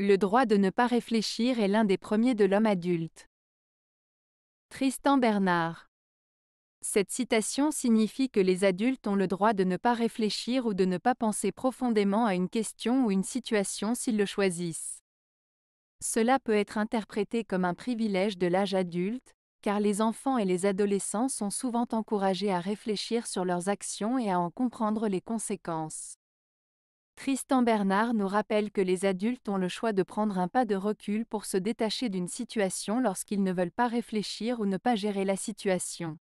Le droit de ne pas réfléchir est l'un des premiers de l'homme adulte. Tristan Bernard. Cette citation signifie que les adultes ont le droit de ne pas réfléchir ou de ne pas penser profondément à une question ou une situation s'ils le choisissent. Cela peut être interprété comme un privilège de l'âge adulte, car les enfants et les adolescents sont souvent encouragés à réfléchir sur leurs actions et à en comprendre les conséquences. Tristan Bernard nous rappelle que les adultes ont le choix de prendre un pas de recul pour se détacher d'une situation lorsqu'ils ne veulent pas réfléchir ou ne pas gérer la situation.